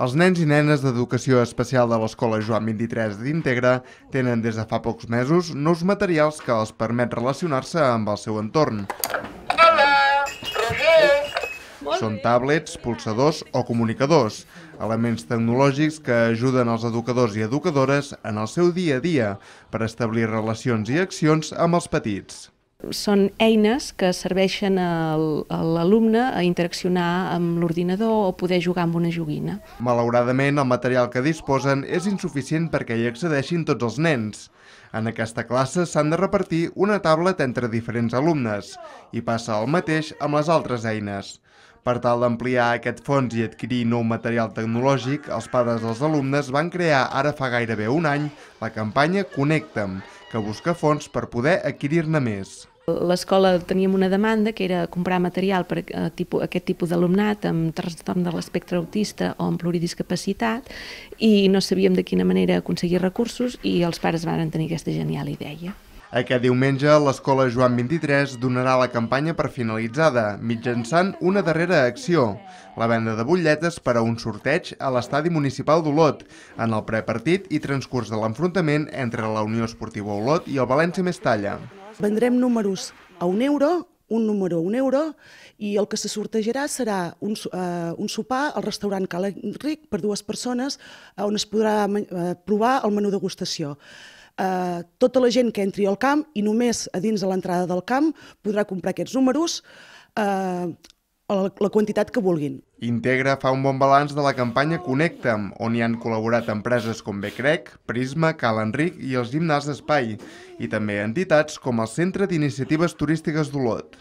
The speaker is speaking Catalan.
Els nens i nenes d'educació especial de l'Escola Joan 23 d'Integra tenen des de fa pocs mesos nous materials que els permet relacionar-se amb el seu entorn. Hola, Roger! Són tablets, pulsadors o comunicadors, elements tecnològics que ajuden els educadors i educadores en el seu dia a dia per establir relacions i accions amb els petits. Són eines que serveixen a l'alumne a interaccionar amb l'ordinador o poder jugar amb una joguina. Malauradament, el material que disposen és insuficient perquè hi accedeixin tots els nens. En aquesta classe s'han de repartir una tablet entre diferents alumnes i passa el mateix amb les altres eines. Per tal d'ampliar aquest fons i adquirir nou material tecnològic, els pares dels alumnes van crear ara fa gairebé un any la campanya Connecta'm, que busca fons per poder adquirir-ne més. L'escola teníem una demanda que era comprar material per a eh, tipus, aquest tipus d'alumnat amb trastorn de l'espectre autista o amb pluridiscapacitat i no sabíem de quina manera aconseguir recursos i els pares van tenir aquesta genial idea. Aquest diumenge, l'escola Joan 23 donarà la campanya per finalitzada, mitjançant una darrera acció, la venda de butlletes per a un sorteig a l'estadi municipal d'Olot, en el prepartit i transcurs de l'enfrontament entre la Unió Esportiva Olot i el València Mestalla. Vendrem números a un euro, un número a un euro, i el que se sortejarà serà un, uh, un sopar al restaurant Cal Enric per dues persones, uh, on es podrà uh, provar el menú degustació. Uh, tota la gent que entri al camp i només a dins de l'entrada del camp podrà comprar aquests números. Uh, la, la quantitat que vulguin. Integra fa un bon balanç de la campanya Connecta'm, on hi han col·laborat empreses com Becrec, Prisma, Cal Enric i els Gimnàs d'Espai, i també entitats com el Centre d'Iniciatives Turístiques d'Olot.